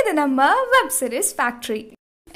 இது நம்ம web series factory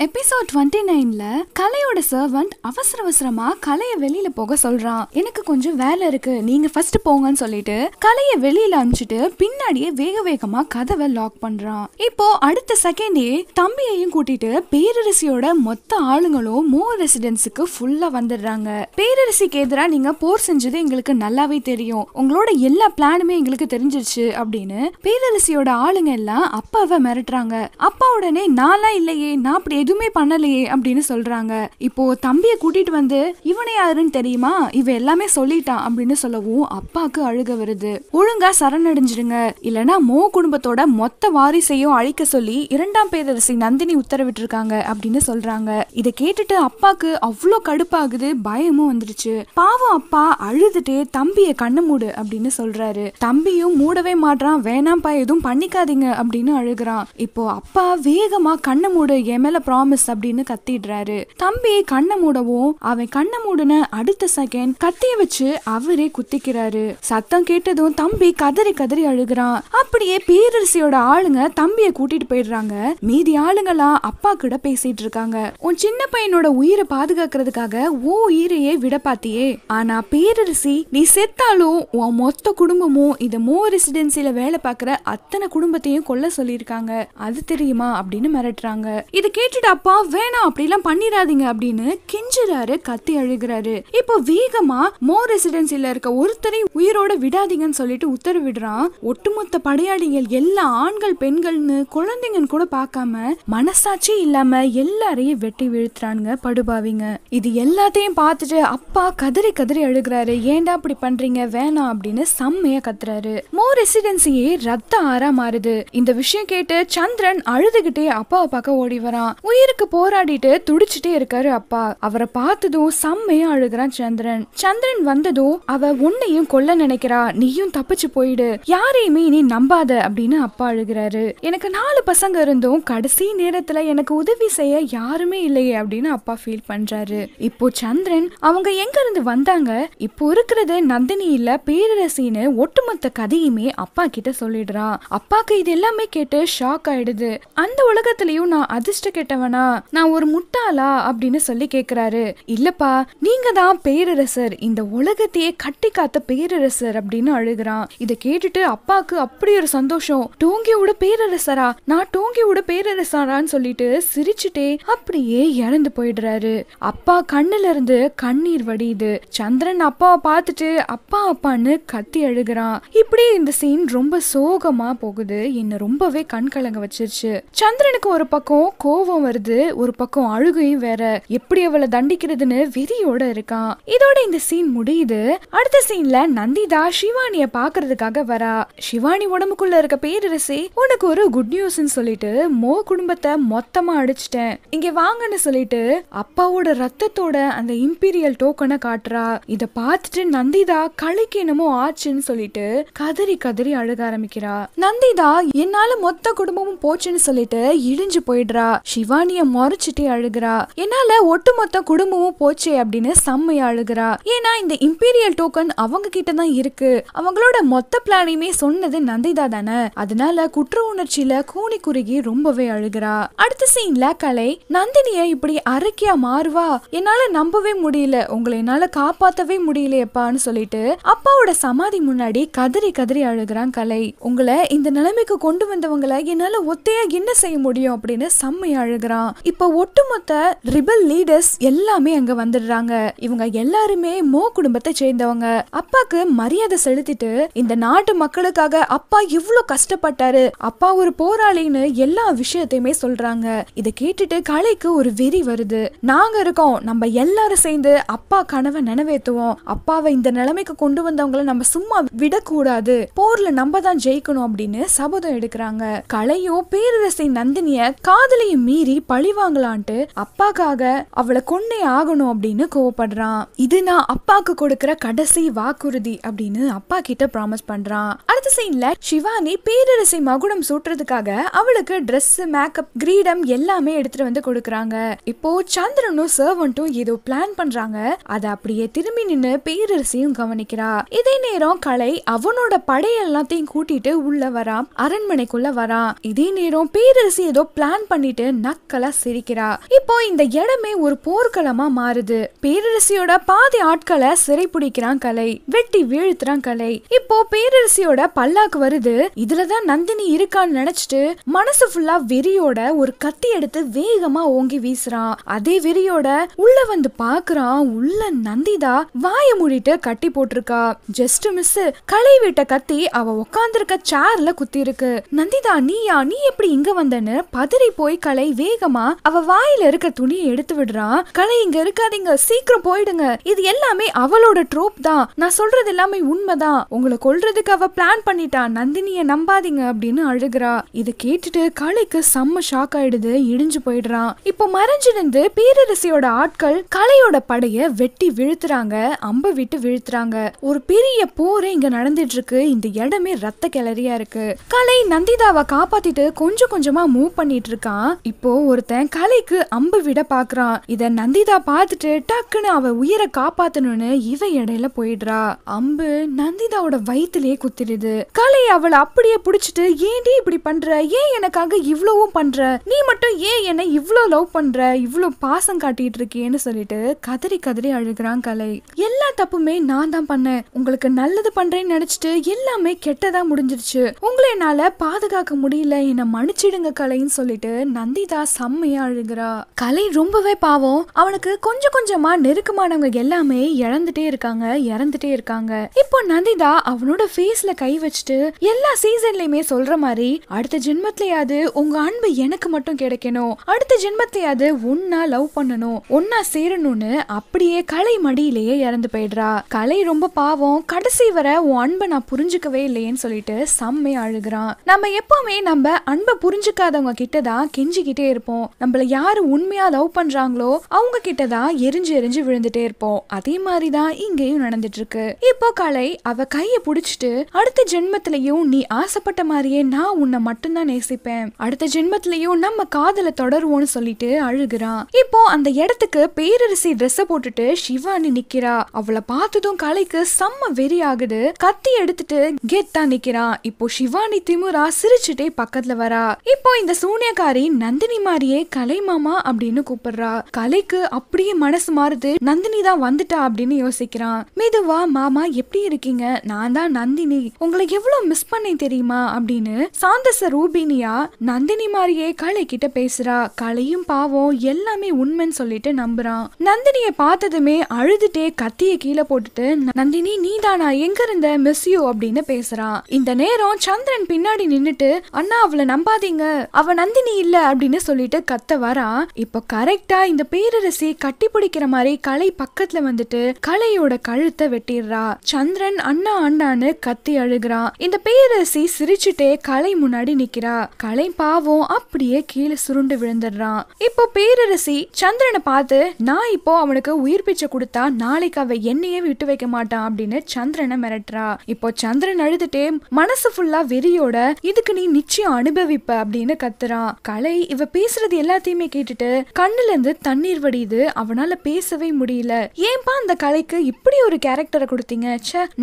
episode twenty நைன்ல கலையோட சர்வன்ட் அவசர அவசரமா கலையை வெளியில போக சொல்றான் எனக்கு கொஞ்சம் வேலை இருக்கு நீங்க ஃபர்ஸ்ட் போங்கன்னு சொல்லிட்டு கலையை வெளியில அனுப்பிச்சிட்டு பின்னாடியே வேக வேகமா கதவை லாக் பண்றான் இப்போ அடுத்த செகண்டே தம்பியையும் கூட்டிட்டு பேரரசியோட மொத்த ஆளுங்களும் மோ ரெசிடென்ஸுக்கு ஃபுல்லா வந்துடுறாங்க பேரரசிக்கு எதிராக நீங்க போர் செஞ்சது எங்களுக்கு நல்லாவே தெரியும் உங்களோட எல்லா பிளானுமே எங்களுக்கு தெரிஞ்சிருச்சு அப்படின்னு பேரரசியோட ஆளுங்க எல்லாம் அப்பாவை மிரட்டுறாங்க அப்பா உடனே நான்லாம் இல்லையே நான் அப்படியே எதுவுமே பண்ணலையே அப்படின்னு சொல்றாங்க இப்போ தம்பியை கூட்டிட்டு வந்து இவனை யாருன்னு தெரியுமா இவ எல்லாமே சொல்லிட்டான் அப்படின்னு சொல்லவும் அப்பாக்கு அழுக வருது ஒழுங்கா சரணடைஞ்சிடுங்க இல்லனா மோ குடும்பத்தோட மொத்த வாரிசையும் அழிக்க சொல்லி இரண்டாம் பேரரசி நந்தினி உத்தரவிட்டிருக்காங்க அப்படின்னு சொல்றாங்க இதை கேட்டுட்டு அப்பாக்கு அவ்வளோ கடுப்பாகுது பயமும் வந்துருச்சு பாவம் அப்பா அழுதுட்டு தம்பிய கண்ணு மூடு அப்படின்னு சொல்றாரு தம்பியும் மூடவே மாட்டான் வேணாம்ப்பா எதுவும் பண்ணிக்காதீங்க அப்படின்னு அழுகுறான் இப்போ அப்பா வேகமா கண்ணு மூடு என் ப்ராமிஸ் அப்படின்னு கத்திடுறாரு தம்பி கண்ணை மூடவும் அவன் கண்ணை மூடின அடுத்த செகண்ட் கத்திய வச்சு அவரே குத்திக்கிறாரு சத்தம் கேட்டதும் தம்பி கதறி கதறி அழுகுறான் அப்படியே பேரரசியோட ஆளுங்க தம்பிய கூட்டிட்டு போயிடுறாங்க மீதி ஆளுங்களா அப்பா கிட்ட பேசிட்டு இருக்காங்க உன் சின்ன பையனோட உயிரை பாதுகாக்கிறதுக்காக ஓ உயிரையே விட பாத்தியே ஆனா பேரரசி நீ செத்தாலும் உன் மொத்த குடும்பமும் இந்த மோ ரெசிடென்சில வேலை பாக்குற அத்தனை குடும்பத்தையும் கொல்ல சொல்லிருக்காங்க அது தெரியுமா அப்படின்னு மிரட்டுறாங்க இதை கேட்டுட்டு பட் அப்பா வேணாம் அப்படிலாம் பண்ணிடாதீங்க அப்படின்னு கெஞ்சுறாரு கத்தி அழுகிறாரு இப்போ வேகமா மோ ரெசிடென்சில இருக்க ஒருத்தரை உயிரோட விடாதீங்கன்னு சொல்லிட்டு உத்தரவிடுறான் ஒட்டுமொத்த படையாளிகள் எல்லா ஆண்கள் பெண்கள்னு குழந்தைங்கன்னு கூட பார்க்காம மனசாட்சி இல்லாம எல்லாரையும் வெட்டி வீழ்த்துறானுங்க படுபாவிங்க இது எல்லாத்தையும் பார்த்துட்டு அப்பா கதறி கதறி அழுகிறாரு ஏன்டா இப்படி பண்றீங்க வேணாம் அப்படின்னு செம்மையா கத்துறாரு மோ ரெசிடென்சியே ரத்த ஆறா மாறுது இந்த விஷயம் கேட்டு சந்திரன் அழுதுகிட்டே அப்பாவை பார்க்க ஓடி வரான் உயிருக்கு போராடிட்டு துடிச்சிட்டே இருக்காரு அப்பா அவரை பார்த்ததும் செம்மையா அழுகிறான் சந்திரன் சந்திரன் வந்ததும் அவ உன்னையும் கொல்ல நினைக்கிறா நீயும் தப்பிச்சு போயிடு யாரையுமே நீ நம்பாத அப்படின்னு அப்பா அழுகிறாரு எனக்கு நாலு பசங்க இருந்தும் கடைசி நேரத்துல எனக்கு உதவி செய்ய யாருமே இல்லையே அப்படின்னு அப்பா ஃபீல் பண்றாரு இப்போ சந்திரன் அவங்க எங்க இருந்து வந்தாங்க இப்போ இருக்கிறது நந்தினி இல்ல பேரரசின்னு ஒட்டுமொத்த கதையுமே அப்பா கிட்ட சொல்லிடுறான் அப்பாக்கு இது எல்லாமே கேட்டு ஷாக் ஆயிடுது அந்த உலகத்திலயும் நான் அதிர்ஷ்ட கெட்டவன் பணக்காரவனா நான் ஒரு முட்டாளா அப்படின்னு சொல்லி கேக்குறாரு இல்லப்பா நீங்க தான் பேரரசர் இந்த உலகத்தையே கட்டி காத்த பேரரசர் அப்படின்னு அழுகிறான் இதை கேட்டுட்டு அப்பாக்கு அப்படி ஒரு சந்தோஷம் டோங்கியோட பேரரசரா நான் டோங்கியோட பேரரசரான்னு சொல்லிட்டு சிரிச்சுட்டே அப்படியே இறந்து போயிடுறாரு அப்பா கண்ணுல இருந்து கண்ணீர் வடியுது சந்திரன் அப்பாவை பார்த்துட்டு அப்பா அப்பான்னு கத்தி அழுகிறான் இப்படி இந்த சீன் ரொம்ப சோகமா போகுது என்ன ரொம்பவே கண் கலங்க வச்சிருச்சு சந்திரனுக்கு ஒரு பக்கம் கோவம் வருது ஒரு பக்கம் அழுகையும் வேற எப்படி அவளை தண்டிக்கிறதுன்னு வெறியோட இருக்கான் இதோட இந்த சீன் முடியுது அடுத்த சீன்ல நந்திதா சிவானிய பாக்குறதுக்காக வரா சிவானி உடம்புக்குள்ள இருக்க பேரரசி உனக்கு ஒரு குட் நியூஸ் சொல்லிட்டு மோ குடும்பத்தை மொத்தமா அடிச்சிட்டேன் இங்க வாங்கன்னு சொல்லிட்டு அப்பாவோட ரத்தத்தோட அந்த இம்பீரியல் டோக்கனை காட்டுறா இத பார்த்துட்டு நந்திதா கலைக்கு என்னமோ ஆச்சுன்னு சொல்லிட்டு கதறி கதறி அழுக ஆரம்பிக்கிறா நந்திதா என்னால மொத்த குடும்பமும் போச்சுன்னு சொல்லிட்டு இழிஞ்சு போயிடுறா சிவா ராணிய முறைச்சிட்டே அழுகிறா என்னால ஒட்டுமொத்த குடும்பமும் போச்சு அப்படின்னு செம்மைய அழுகிறா ஏன்னா இந்த இம்பீரியல் டோக்கன் அவங்க கிட்ட தான் இருக்கு அவங்களோட மொத்த பிளானையுமே சொன்னது நந்திதா தானே அதனால குற்ற உணர்ச்சியில கூனி குறுகி ரொம்பவே அழுகிறா அடுத்த சீன்ல கலை நந்தினிய இப்படி அரக்கியா மாறுவா என்னால நம்பவே முடியல உங்களை என்னால காப்பாத்தவே முடியலையப்பான்னு சொல்லிட்டு அப்பாவோட சமாதி முன்னாடி கதறி கதறி அழுகிறான் கலை உங்களை இந்த நிலைமைக்கு கொண்டு வந்தவங்களை என்னால ஒத்தையா என்ன செய்ய முடியும் அப்படின்னு செம்மையா அழுகிறான் வரான் இப்போ ஒட்டுமொத்த ரிபல் லீடர்ஸ் எல்லாமே அங்க வந்துடுறாங்க இவங்க எல்லாருமே மோ குடும்பத்தை சேர்ந்தவங்க அப்பாக்கு மரியாதை செலுத்திட்டு இந்த நாட்டு மக்களுக்காக அப்பா இவ்வளவு கஷ்டப்பட்டாரு அப்பா ஒரு போராளின்னு எல்லா விஷயத்தையுமே சொல்றாங்க இதை கேட்டுட்டு கலைக்கு ஒரு வெறி வருது நாங்க இருக்கோம் நம்ம எல்லாரும் சேர்ந்து அப்பா கனவை நினைவேத்துவோம் அப்பாவை இந்த நிலைமைக்கு கொண்டு வந்தவங்களை நம்ம சும்மா விடக்கூடாது போர்ல நம்ம தான் ஜெயிக்கணும் அப்படின்னு சபதம் எடுக்கிறாங்க கலையும் பேரரசை நந்தினிய காதலையும் மீறி பழிவாங்கலான்ட்டு அப்பாக்காக அவளை கொன்னே ஆகணும் அப்படின்னு கோவப்படுறான் இது நான் அப்பாவுக்கு கொடுக்கிற கடைசி வாக்குறுதி அப்படின்னு அப்பா கிட்ட ப்ராமிஸ் பண்றான் அடுத்த சீன்ல சிவானி பேரரசி மகுடம் சூட்டுறதுக்காக அவளுக்கு ட்ரெஸ் மேக்கப் கிரீடம் எல்லாமே எடுத்துட்டு வந்து கொடுக்குறாங்க இப்போ சந்திரனும் சர்வன்ட்டும் ஏதோ பிளான் பண்றாங்க அதை அப்படியே திரும்பி நின்று பேரரசியும் கவனிக்கிறா இதே நேரம் கலை அவனோட படை எல்லாத்தையும் கூட்டிட்டு உள்ள வரான் அரண்மனைக்குள்ள வரான் இதே நேரம் பேரரசி ஏதோ பிளான் பண்ணிட்டு நக் கலக்கலா சிரிக்கிறா இப்போ இந்த இடமே ஒரு போர்க்களமா மாறுது பேரரசியோட பாதி ஆட்களை பிடிக்கிறான் கலை வெட்டி வீழ்த்துறான் கலை இப்போ பேரரசியோட பல்லாக்கு வருது இதுலதான் நந்தினி இருக்கான்னு நினைச்சிட்டு மனசு ஃபுல்லா வெறியோட ஒரு கத்தி எடுத்து வேகமா ஓங்கி வீசுறான் அதே வெறியோட உள்ள வந்து பாக்குறான் உள்ள நந்திதா வாய மூடிட்டு கட்டி போட்டிருக்கா ஜஸ்ட் மிஸ் கலை விட்ட கத்தி அவ உக்காந்துருக்க சேர்ல குத்தி இருக்கு நந்திதா நீயா நீ எப்படி இங்க வந்தன்னு பதறி போய் கலை வே வேகமா அவ வாயில இருக்க துணியை எடுத்து விடுறான் கலை இங்க இருக்காதீங்க சீக்கிரம் போயிடுங்க இது எல்லாமே அவளோட ட்ரோப் தான் நான் சொல்றது எல்லாமே உண்மைதான் உங்களை கொல்றதுக்கு அவ பிளான் பண்ணிட்டா நந்தினிய நம்பாதீங்க அப்படின்னு அழுகுறா இது கேட்டுட்டு கலைக்கு செம்ம ஷாக் ஆயிடுது இடிஞ்சு போயிடுறான் இப்போ மறைஞ்சிருந்து பேரரசியோட ஆட்கள் கலையோட படைய வெட்டி விழுத்துறாங்க அம்ப விட்டு விழுத்துறாங்க ஒரு பெரிய போர் இங்க நடந்துட்டு இருக்கு இந்த இடமே ரத்த கிளறியா இருக்கு கலை நந்திதாவை காப்பாத்திட்டு கொஞ்சம் கொஞ்சமா மூவ் பண்ணிட்டு இருக்கான் இப்போ ஒருத்தன் கலைக்கு அம்பு விட பாக்குறான் இத நந்திதா பார்த்துட்டு டக்குன்னு அவ உயிரை காப்பாத்தணும்னு இவ இடையில போயிடுறா அம்பு நந்திதாவோட வயிற்றுலயே குத்திடுது கலை அவளை அப்படியே புடிச்சிட்டு ஏன்டி இப்படி பண்ற ஏன் எனக்காக இவ்வளவும் பண்ற நீ மட்டும் ஏன் என்ன இவ்வளோ லவ் பண்ற இவ்வளோ பாசம் காட்டிட்டு இருக்கேன்னு சொல்லிட்டு கதறி கதறி அழுகிறான் கலை எல்லா தப்புமே நான் தான் பண்ணேன் உங்களுக்கு நல்லது பண்றேன்னு நினைச்சிட்டு எல்லாமே கெட்டதா முடிஞ்சிருச்சு உங்களை என்னால பாதுகாக்க முடியல என்ன மன்னிச்சிடுங்க கலைன்னு சொல்லிட்டு நந்திதா செம்மையா அழுகிறா கலை ரொம்பவே பாவம் அவனுக்கு கொஞ்சம் கொஞ்சமா நெருக்கமானவங்க எல்லாமே இழந்துட்டே இருக்காங்க இறந்துட்டே இருக்காங்க இப்போ நந்திதா அவனோட ஃபேஸ்ல கை வச்சுட்டு எல்லா சீசன்லயுமே சொல்ற மாதிரி அடுத்த ஜென்மத்திலயாவது உங்க அன்பு எனக்கு மட்டும் கிடைக்கணும் அடுத்த ஜென்மத்திலயாவது ஒன்னா லவ் பண்ணணும் ஒன்னா சேரணும்னு அப்படியே கலை மடியிலேயே இறந்து போயிடுறா கலை ரொம்ப பாவம் கடைசி வர உன் அன்பை நான் புரிஞ்சுக்கவே இல்லையேன்னு சொல்லிட்டு செம்மையா அழுகிறான் நம்ம எப்பவுமே நம்ம அன்பை புரிஞ்சுக்காதவங்க கிட்டதான் தான் கெஞ்சிக்கிட்டே இருப்போம் இருப்போம் நம்மள யாரு உண்மையா லவ் பண்றாங்களோ அவங்க கிட்டதான் எரிஞ்சு எரிஞ்சு விழுந்துட்டே இருப்போம் அதே மாதிரிதான் இங்கேயும் நடந்துட்டு இருக்கு இப்போ கலை அவ கைய புடிச்சிட்டு அடுத்த ஜென்மத்திலயும் நீ ஆசைப்பட்ட மாதிரியே நான் உன்னை மட்டும்தான் நேசிப்பேன் அடுத்த ஜென்மத்திலயும் நம்ம காதல தொடருவோம்னு சொல்லிட்டு அழுகுறான் இப்போ அந்த இடத்துக்கு பேரரசி ட்ரெஸ் போட்டுட்டு சிவானி நிக்கிறா அவளை பார்த்ததும் கலைக்கு செம்ம வெறி ஆகுது கத்தி எடுத்துட்டு கெத்தா நிக்கிறான் இப்போ சிவானி திமுரா சிரிச்சுட்டே பக்கத்துல வரா இப்போ இந்த சூனியக்காரி நந்தினிமா மாதிரியே கலை மாமா அப்படின்னு கூப்பிடுறா கலைக்கு அப்படியே மனசு மாறுது நந்தினி தான் வந்துட்டா அப்படின்னு யோசிக்கிறான் மெதுவா மாமா எப்படி இருக்கீங்க நான் தான் நந்தினி உங்களை எவ்வளவு மிஸ் பண்ணி தெரியுமா அப்படின்னு சாந்தச ரூபினியா நந்தினி மாதிரியே கலை கிட்ட பேசுறா கலையும் பாவம் எல்லாமே உண்மைன்னு சொல்லிட்டு நம்புறான் நந்தினிய பார்த்ததுமே அழுதுட்டே கத்திய கீழே போட்டுட்டு நந்தினி நீ தானா எங்க இருந்த மிஸ் யூ அப்படின்னு பேசுறான் இந்த நேரம் சந்திரன் பின்னாடி நின்னுட்டு அண்ணா அவளை நம்பாதீங்க அவ நந்தினி இல்ல அப்படின்னு சொல்லி சொல்லிட்டு கத்த வரா இப்போ கரெக்டா இந்த பேரரசி கட்டி பிடிக்கிற மாதிரி கலை பக்கத்துல வந்துட்டு கலையோட கழுத்தை வெட்டிடுறா சந்திரன் அண்ணா அண்ணான்னு கத்தி அழுகிறான் இந்த பேரரசி சிரிச்சுட்டே கலை முன்னாடி நிக்கிறா கலை பாவம் அப்படியே கீழே சுருண்டு விழுந்துடுறான் இப்போ பேரரசி சந்திரனை பார்த்து நான் இப்போ அவனுக்கு உயிர் பிச்சை கொடுத்தா நாளைக்கு அவ என்னையே விட்டு வைக்க மாட்டான் அப்படின்னு சந்திரனை மிரட்டுறா இப்போ சந்திரன் அழுதுட்டே மனசு ஃபுல்லா வெறியோட இதுக்கு நீ நிச்சயம் அனுபவிப்ப அப்படின்னு கத்துறான் கலை இவ பேச பேசுறது எல்லாத்தையுமே கேட்டுட்டு கண்ணுல இருந்து தண்ணீர் வடியுது அவனால பேசவே முடியல ஏன்பா அந்த கலைக்கு இப்படி ஒரு கேரக்டரை கொடுத்தீங்க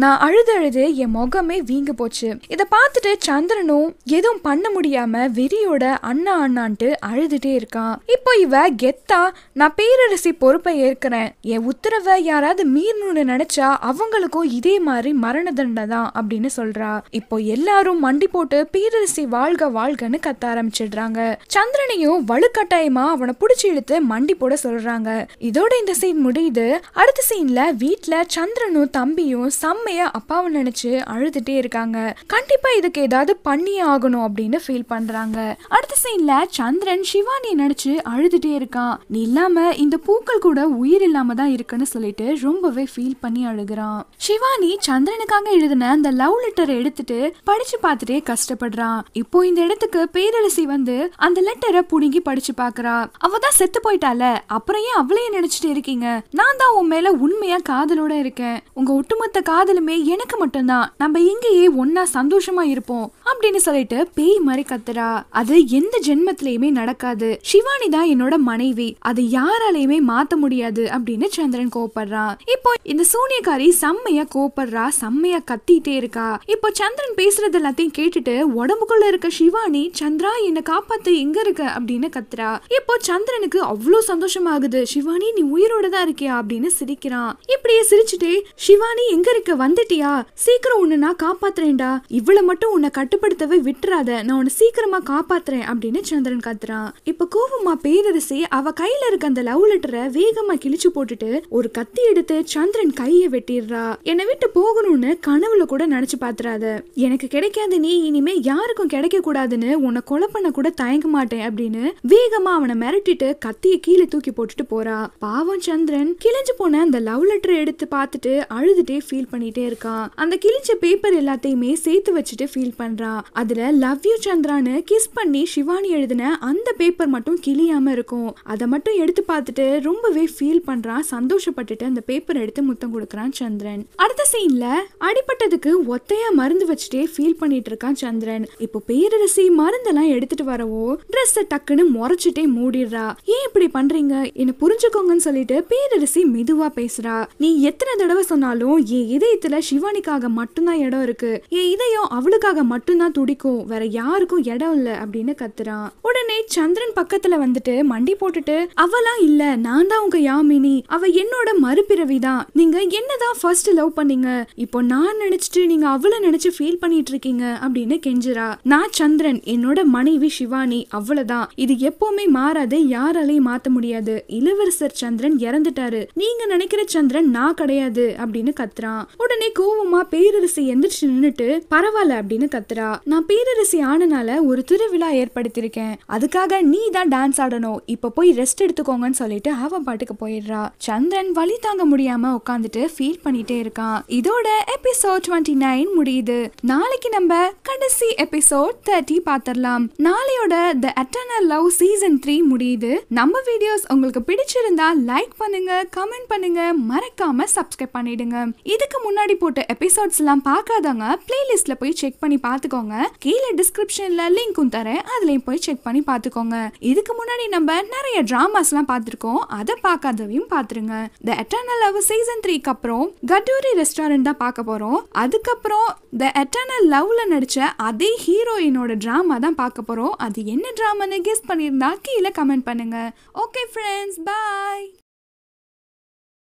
நான் அழுது அழுது என் முகமே வீங்க போச்சு இத பார்த்துட்டு சந்திரனும் எதுவும் பண்ண முடியாம வெறியோட அண்ணா அண்ணான்ட்டு அழுதுட்டே இருக்கான் இப்போ இவ கெத்தா நான் பேரரசி பொறுப்பை ஏற்கிறேன் என் உத்தரவை யாராவது மீறணும்னு நினைச்சா அவங்களுக்கும் இதே மாதிரி மரண தண்டனை தான் அப்படின்னு சொல்றா இப்போ எல்லாரும் மண்டி போட்டு பேரரசி வாழ்க வாழ்கன்னு கத்த ஆரம்பிச்சிடுறாங்க சந்திரனையும் எல்லாரையும் வலுக்கட்டாயமா அவனை பிடிச்சி இழுத்து மண்டி போட சொல்றாங்க இதோட இந்த சீன் முடியுது அடுத்த சீன்ல வீட்டுல சந்திரனும் தம்பியும் செம்மைய அப்பாவை நினைச்சு அழுதுட்டே இருக்காங்க கண்டிப்பா இதுக்கு ஏதாவது பண்ணி ஆகணும் அப்படின்னு ஃபீல் பண்றாங்க அடுத்த சீன்ல சந்திரன் சிவானியை நினைச்சு அழுதுட்டே இருக்கான் இல்லாம இந்த பூக்கள் கூட உயிர் இல்லாம தான் இருக்குன்னு சொல்லிட்டு ரொம்பவே ஃபீல் பண்ணி அழுகிறான் சிவானி சந்திரனுக்காக எழுதின அந்த லவ் லெட்டரை எடுத்துட்டு படிச்சு பார்த்துட்டே கஷ்டப்படுறான் இப்போ இந்த இடத்துக்கு பேரரசி வந்து அந்த லெட்டரை பிடுங்கி படிச்சு பாக்குறா அவ தான் செத்து போயிட்டால அப்புறம் ஏன் அவளையே நினைச்சிட்டு இருக்கீங்க நான் தான் உன் மேல உண்மையா காதலோட இருக்கேன் உங்க ஒட்டுமொத்த காதலுமே எனக்கு மட்டும்தான் நம்ம இங்கேயே ஒன்னா சந்தோஷமா இருப்போம் அப்படின்னு சொல்லிட்டு பேய் மாதிரி கத்துறா அது எந்த ஜென்மத்திலயுமே நடக்காது சிவானி தான் என்னோட மனைவி அதை யாராலையுமே மாத்த முடியாது அப்படின்னு சந்திரன் கோப்படுறான் இப்போ இந்த சூனியக்காரி செம்மையா கோப்படுறா செம்மையா கத்திட்டே இருக்கா இப்போ சந்திரன் பேசுறது எல்லாத்தையும் கேட்டுட்டு உடம்புக்குள்ள இருக்க சிவானி சந்திரா என்ன காப்பாத்து எங்க இருக்க அப்படின்னு அப்படின்னு கத்துறா இப்போ சந்திரனுக்கு அவ்வளோ சந்தோஷமாகுது சிவானி நீ உயிரோட தான் இருக்கியா அப்படின்னு சிரிக்கிறான் இப்படியே சிரிச்சுட்டே சிவானி எங்க இருக்க வந்துட்டியா சீக்கிரம் உன்னை நான் காப்பாத்துறேன்டா இவ்வளவு மட்டும் உன்னை கட்டுப்படுத்தவே விட்டுறாத நான் உன்னை சீக்கிரமா காப்பாத்துறேன் அப்படின்னு சந்திரன் கத்துறான் இப்ப கோபமா பேரரசி அவ கையில இருக்க அந்த லவ் லெட்டரை வேகமா கிழிச்சு போட்டுட்டு ஒரு கத்தி எடுத்து சந்திரன் கையை வெட்டிடுறா என்னை விட்டு போகணும்னு கனவுல கூட நினைச்சு பாத்துறாத எனக்கு கிடைக்காத நீ இனிமே யாருக்கும் கிடைக்க கூடாதுன்னு உன்னை கொலை பண்ண கூட தயங்க மாட்டேன் அப்படின்னு வேகமா அவனை மிரட்டிட்டு கத்திய கீழே தூக்கி போட்டுட்டு போறா பாவம் சந்திரன் கிழிஞ்சு போன அந்த லவ் லெட்டர் எடுத்து பார்த்துட்டு அழுதுட்டே ஃபீல் பண்ணிட்டே இருக்கான் அந்த கிழிஞ்ச பேப்பர் எல்லாத்தையுமே சேர்த்து வச்சுட்டு ஃபீல் பண்றான் அதுல லவ் யூ சந்திரான்னு கிஸ் பண்ணி சிவானி எழுதின அந்த பேப்பர் மட்டும் கிளியாம இருக்கும் அதை மட்டும் எடுத்து பார்த்துட்டு ரொம்பவே ஃபீல் பண்றான் சந்தோஷப்பட்டுட்டு அந்த பேப்பர் எடுத்து முத்தம் கொடுக்குறான் சந்திரன் அடுத்த சீன்ல அடிப்பட்டதுக்கு ஒத்தையா மருந்து வச்சுட்டே ஃபீல் பண்ணிட்டு இருக்கான் சந்திரன் இப்போ பேரரசி மருந்தெல்லாம் எடுத்துட்டு வரவோ ட்ரெஸ் டக்கு டக்குன்னு முறைச்சிட்டே மூடிடுறா ஏன் இப்படி பண்றீங்க என்ன புரிஞ்சுக்கோங்கன்னு சொல்லிட்டு பேரரசி மெதுவா பேசுறா நீ எத்தனை தடவை சொன்னாலும் என் இதயத்துல சிவானிக்காக மட்டும்தான் இடம் இருக்கு என் இதயம் அவளுக்காக மட்டும்தான் துடிக்கும் வேற யாருக்கும் இடம் இல்ல அப்படின்னு கத்துறான் உடனே சந்திரன் பக்கத்துல வந்துட்டு மண்டி போட்டுட்டு அவளா இல்ல நான் தான் உங்க யாமினி அவ என்னோட மறுபிறவிதான் நீங்க என்னதான் ஃபர்ஸ்ட் லவ் பண்ணீங்க இப்போ நான் நினைச்சிட்டு நீங்க அவளை நினைச்சு ஃபீல் பண்ணிட்டு இருக்கீங்க அப்படின்னு கெஞ்சுறா நான் சந்திரன் என்னோட மனைவி சிவானி அவ்வளவுதான் இது எப்பவுமே மாறாது யாராலையும் மாற்ற முடியாது இளவரசர் சந்திரன் இறந்துட்டாரு நீங்க நினைக்கிற சந்திரன் நான் கிடையாது அப்படின்னு கத்துறான் உடனே கோவமா பேரரசி எந்திரிச்சு நின்றுட்டு பரவாயில்ல அப்படின்னு கத்துறா நான் பேரரசி ஆனனால ஒரு திருவிழா ஏற்படுத்தியிருக்கேன் அதுக்காக நீ தான் டான்ஸ் ஆடணும் இப்ப போய் ரெஸ்ட் எடுத்துக்கோங்கன்னு சொல்லிட்டு அவ பாட்டுக்கு போயிடுறா சந்திரன் வழி தாங்க முடியாம உட்காந்துட்டு ஃபீல் பண்ணிட்டே இருக்கான் இதோட எபிசோட் டுவெண்ட்டி நைன் முடியுது நாளைக்கு நம்ம கடைசி எபிசோட் தேர்ட்டி பாத்திரலாம் நாளையோட the eternal love season three முடியுது நம்ம வீடியோஸ் உங்களுக்கு பிடிச்சிருந்தா லைக் பண்ணுங்க கமெண்ட் பண்ணுங்க மறக்காம சப்ஸ்கிரைப் பண்ணிடுங்க இதுக்கு முன்னாடி போட்ட எபிசோட்ஸ் எல்லாம் பார்க்காதவங்க பிளேலிஸ்ட்ல போய் செக் பண்ணி பார்த்துக்கோங்க கீழே டிஸ்கிரிப்ஷன்ல லிங்க்கும் தரேன் அதுலயும் போய் செக் பண்ணி பார்த்துக்கோங்க இதுக்கு முன்னாடி நம்ம நிறைய டிராமாஸ் எல்லாம் பார்த்துருக்கோம் அதை பார்க்காதவையும் பார்த்துருங்க த எட்டர்னல் லவ் சீசன் த்ரீக்கு அப்புறம் கடூரி ரெஸ்டாரண்ட் தான் பார்க்க போறோம் அதுக்கப்புறம் த எட்டர்னல் லவ்ல நடிச்ச அதே ஹீரோயினோட டிராமா தான் பார்க்க போறோம் அது என்ன டிராமான்னு கெஸ் மிஸ் பண்ணியிருந்தா கீழே கமெண்ட் பண்ணுங்கள் ஓகே ஃப்ரெண்ட்ஸ் பாய்